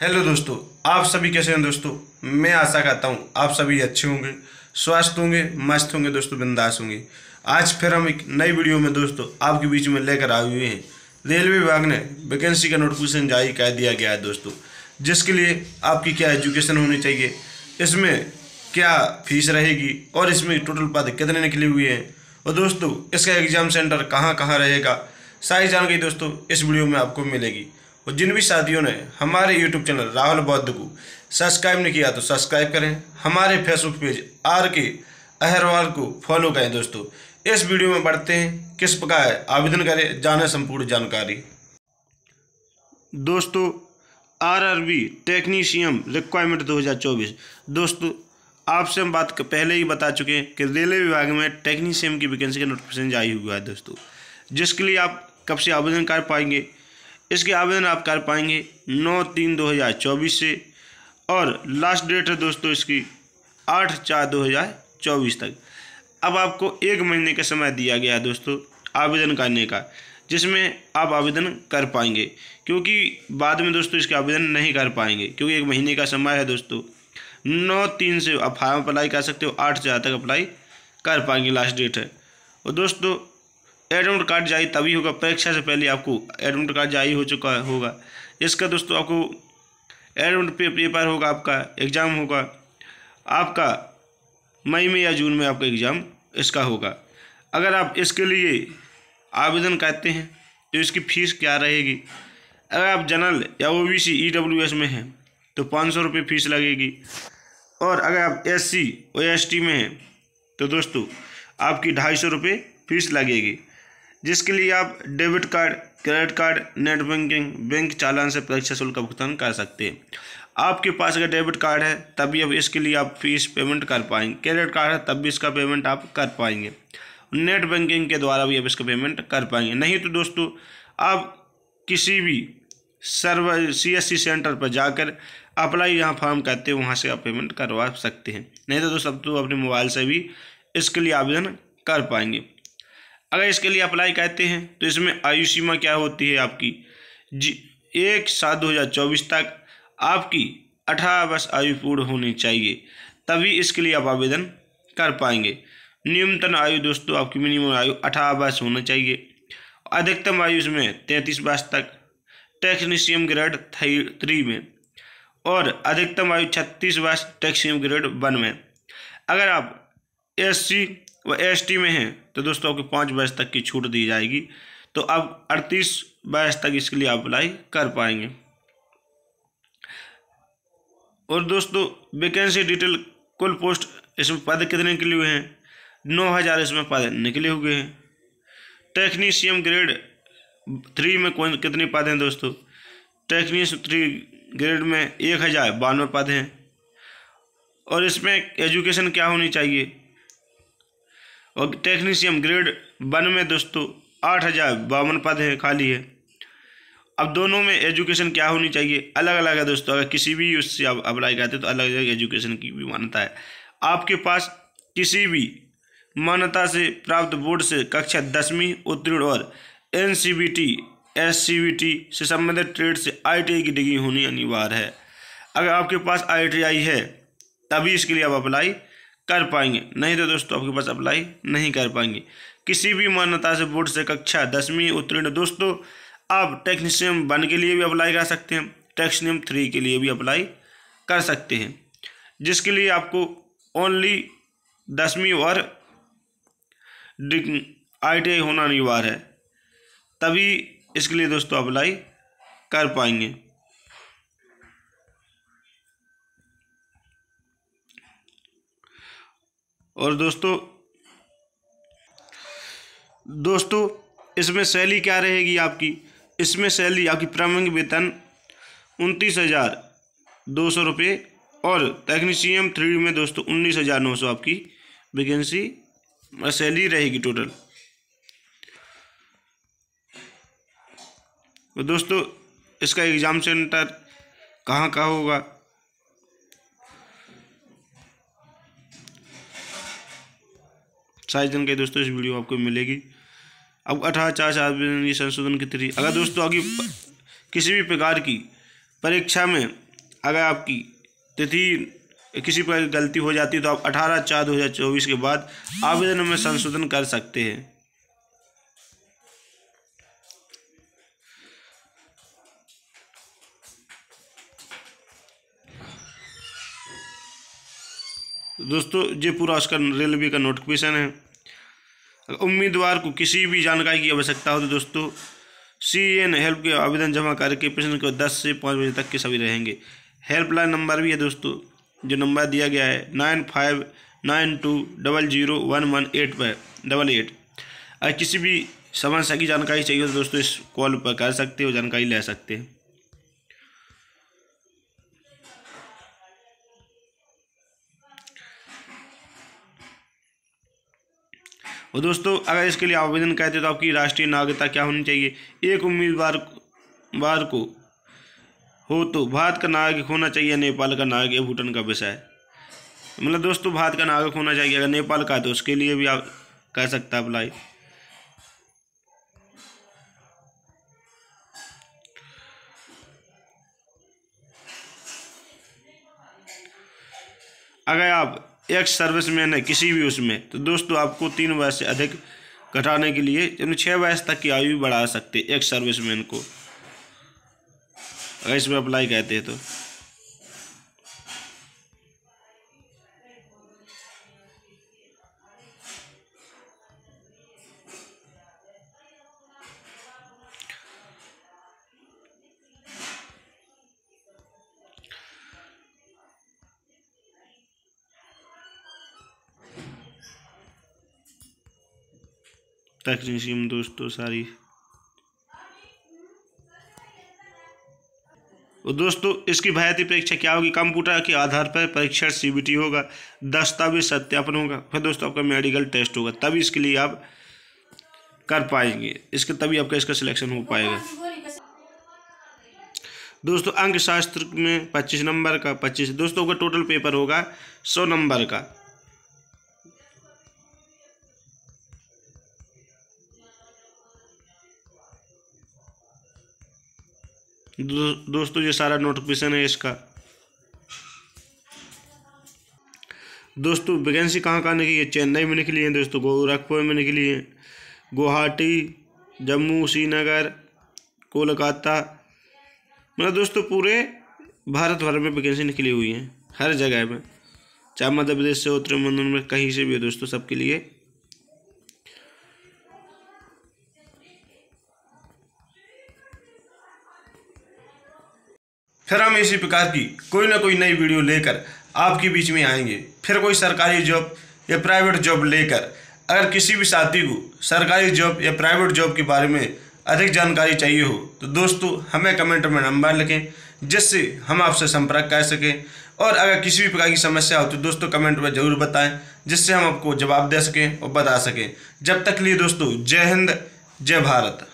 hello दोस्तों आप सभी कैसे हैं दोस्तों मैं आशा करता हूँ आप सभी अच्छे होंगे स्वस्थ होंगे मस्त होंगे दोस्तों बिंदास होंगे आज फिर हम एक नई वीडियो में दोस्तों आपके बीच में लेकर आए हुए हैं रेलवे विभाग ने वैकेंसी का नोटिफिकेशन जारी कर दिया गया है दोस्तों जिसके लिए आपकी क्या एजुकेशन होनी चाहिए इसमें क्या फीस रहेगी और इसमें टोटल पद कितने निकले हुए हैं और दोस्तों इसका एग्ज़ाम सेंटर कहाँ कहाँ रहेगा सारी जानकारी दोस्तों इस वीडियो में आपको मिलेगी और जिन भी साथियों ने हमारे यूट्यूब चैनल राहुल बौद्ध को सब्सक्राइब नहीं किया तो सब्सक्राइब करें हमारे फेसबुक पेज आर के अहरवाल को फॉलो करें दोस्तों इस वीडियो में बढ़ते हैं किस प्रकार आवेदन करें जाने संपूर्ण जानकारी दोस्तों आरआरबी टेक्नीशियम रिक्वायरमेंट 2024 दोस्तों आपसे हम बात पहले ही बता चुके हैं कि रेलवे विभाग में टेक्नीशियम की वैकेंसी का नोटिफिकेशन जारी हुआ है दोस्तों जिसके लिए आप कब से आवेदन कर पाएंगे इसके आवेदन आप कर पाएंगे नौ तीन दो हज़ार चौबीस से और लास्ट डेट है दोस्तों इसकी आठ चार दो हज़ार चौबीस तक अब आपको एक महीने का समय दिया गया है दोस्तों आवेदन करने का जिसमें आप आवेदन कर पाएंगे क्योंकि बाद में दोस्तों इसके आवेदन नहीं कर पाएंगे क्योंकि एक महीने का समय है दोस्तों नौ तीन से आप फार्म अप्लाई कर सकते हो आठ से तक अप्लाई कर पाएंगे लास्ट डेट है और दोस्तों एडमिट कार्ड जारी तभी होगा परीक्षा से पहले आपको एडमिट कार्ड जारी हो चुका होगा इसका दोस्तों आपको एडमिट पेपर होगा आपका एग्ज़ाम होगा आपका मई में या जून में आपका एग्ज़ाम इसका होगा अगर आप इसके लिए आवेदन करते हैं तो इसकी फ़ीस क्या रहेगी अगर आप जनरल या O B C E W S में हैं तो पाँच सौ रुपये फ़ीस लगेगी और अगर आप एस सी और एस टी में हैं तो दोस्तों आपकी ढाई सौ रुपये फीस लगेगी जिसके लिए आप debit card credit card net banking bank चालान से परीक्षा शुल्क का भुगतान कर सकते हैं आपके पास अगर डेबिट कार्ड है तभी अब इसके लिए आप फीस पेमेंट कर पाएंगे क्रेडिट कार्ड है तब भी इसका पेमेंट आप कर पाएंगे नेट बैंकिंग के द्वारा भी आप इसका पेमेंट कर पाएंगे नहीं तो दोस्तों आप किसी भी सर्व सी सेंटर पर जाकर अप्लाई यहाँ फॉर्म करते हैं वहाँ से आप पेमेंट करवा सकते हैं नहीं तो दोस्तों अब तो अपने मोबाइल से भी इसके लिए आवेदन कर पाएंगे अगर इसके लिए अप्लाई कहते हैं तो इसमें आयु सीमा क्या होती है आपकी जी एक सात दो हज़ार चौबीस तक आपकी अठारह वर्ष आयु पूर्ण होनी चाहिए तभी इसके लिए आप आवेदन कर पाएंगे न्यूनतम आयु दोस्तों आपकी मिनिमम आयु अठारह वर्ष होना चाहिए अधिकतम आयु इसमें तैंतीस वर्ष तक टेक्नीशियम ग्रेड थ्री में और अधिकतम आयु छत्तीस वर्ष टेक्नीशियम ग्रेड वन में अगर आप एस सी वह एस में हैं तो दोस्तों आपको पाँच बजे तक की छूट दी जाएगी तो अब अड़तीस बजे तक इसके लिए अप्लाई कर पाएंगे और दोस्तों वैकेंसी डिटेल कुल पोस्ट इसमें पद कितने निकले हुए हैं नौ हज़ार इसमें पद निकले हुए हैं टेक्नीशियम ग्रेड थ्री में कौन कितने पद हैं दोस्तों टेक्नीशियम थ्री ग्रेड में एक हज़ार बानवे पद हैं और इसमें एजुकेशन क्या होनी चाहिए और टेक्नीशियम ग्रेड वन में दोस्तों आठ हज़ार बावन पद हैं खाली है अब दोनों में एजुकेशन क्या होनी चाहिए अलग अलग है दोस्तों अगर किसी भी उससे आप अप्लाई करते तो अलग अलग एजुकेशन की भी मान्यता है आपके पास किसी भी मान्यता से प्राप्त बोर्ड से कक्षा दसवीं उत्तीर्ण और N C V T S C V T से संबंधित ट्रेड से आई टी आई की डिग्री होनी अनिवार्य है अगर आपके पास आई टी आई है तभी इसके लिए आप अप्लाई कर पाएंगे नहीं तो दोस्तों आपके पास अप्लाई नहीं कर पाएंगे किसी भी मान्यता से बोर्ड से कक्षा दसवीं उत्तीर्ण दोस्तों आप टेक्नीशियम वन के लिए भी अप्लाई कर सकते हैं टैक्स थ्री के लिए भी अप्लाई कर सकते हैं जिसके लिए आपको ओनली दसवीं और आई होना अनिवार्य है तभी इसके लिए दोस्तों अप्लाई कर पाएंगे और दोस्तों दोस्तों इसमें सैली क्या रहेगी आपकी इसमें सैली आपकी प्रारंभिक वेतन उनतीस हज़ार दो सौ रुपये और टेक्नीशियम थ्री में दोस्तों उन्नीस हज़ार नौ सौ आपकी वैकेंसी सैली रहेगी टोटल तो दोस्तों इसका एग्ज़ाम सेंटर कहाँ का होगा सारी जानकारी दोस्तों इस वीडियो में आपको मिलेगी अब अठारह चार चार संशोधन की तिथि अगर दोस्तों आपकी किसी भी प्रकार की परीक्षा में अगर आपकी तिथि किसी प्रकार की गलती हो जाती है तो आप अठारह चार दो हज़ार चौबीस के बाद आवेदन में संशोधन कर सकते हैं दोस्तों ये पूरा उसका रेलवे का नोटिफिकेशन है उम्मीदवार को किसी भी जानकारी की आवश्यकता हो तो दोस्तों सी एन हेल्प के आवेदन जमा करके प्रश्न को दस से पाँच बजे तक के सभी रहेंगे हेल्पलाइन नंबर भी है दोस्तों जो नंबर दिया गया है nine five nine two double zero one one eight पर डबल एट अगर किसी भी समस्या की जानकारी चाहिए तो दोस्तों इस कॉल पर कर सकते हो जानकारी ले सकते हैं और दोस्तों अगर इसके लिए आवेदन करते तो आपकी राष्ट्रीय नागरिकता क्या होनी चाहिए एक उम्मीदवार बार को हो तो भारत का नागरिक होना चाहिए नेपाल का नागरिक या भूटान का विषय है मतलब दोस्तों भारत का नागरिक होना चाहिए अगर नेपाल का है तो उसके लिए भी आप कर सकते हैं अप्लाई अगर आप एक सर्विस मैन है किसी भी उसमें तो दोस्तों आपको तीन वर्ष से अधिक घटाने के लिए यानी छः वर्ष तक की आयु भी बढ़ा सकते एक सर्विस मैन को अगर इसमें अप्लाई कहते हैं तो तक स्कीम दोस्तों सारी दोस्तों इसकी भारतीय परीक्षा क्या होगी कंप्यूटर के आधार पर परीक्षण सीबीटी होगा दस्तावेज सत्यापन होगा फिर दोस्तों आपका मेडिकल टेस्ट होगा तभी इसके लिए आप कर पाएंगे इसके तभी आपका इसका सिलेक्शन हो पाएगा दोस्तों अंक शास्त्र में पच्चीस नंबर का पच्चीस दोस्तों का टोटल पेपर होगा सौ नंबर का दो, दोस्तों ये सारा नोटिफिकेशन है इसका दोस्तों वैकेंसी कहाँ कहाँ निकली है चेन्नई में निकली है दोस्तों गोरखपुर में निकली है गुवाहाटी जम्मू श्रीनगर कोलकाता मतलब दोस्तों पूरे भारत भर में वैकेंसी निकली हुई है हर जगह में चाहे मध्य प्रदेश से उत्तर मंडल में कहीं से भी है दोस्तों सबके लिए फिर हम इसी प्रकार की कोई ना कोई नई वीडियो लेकर आपके बीच में आएंगे फिर कोई सरकारी जॉब या प्राइवेट जॉब लेकर अगर किसी भी साथी को सरकारी जॉब या प्राइवेट जॉब के बारे में अधिक जानकारी चाहिए हो तो दोस्तों हमें कमेंट में नंबर लिखें जिससे हम आपसे संपर्क कर सकें और अगर किसी भी प्रकार की समस्या हो तो दोस्तों कमेंट में ज़रूर बताएं जिससे हम आपको जवाब दे सकें और बता सकें जब तक लिए दोस्तों जय हिंद जय भारत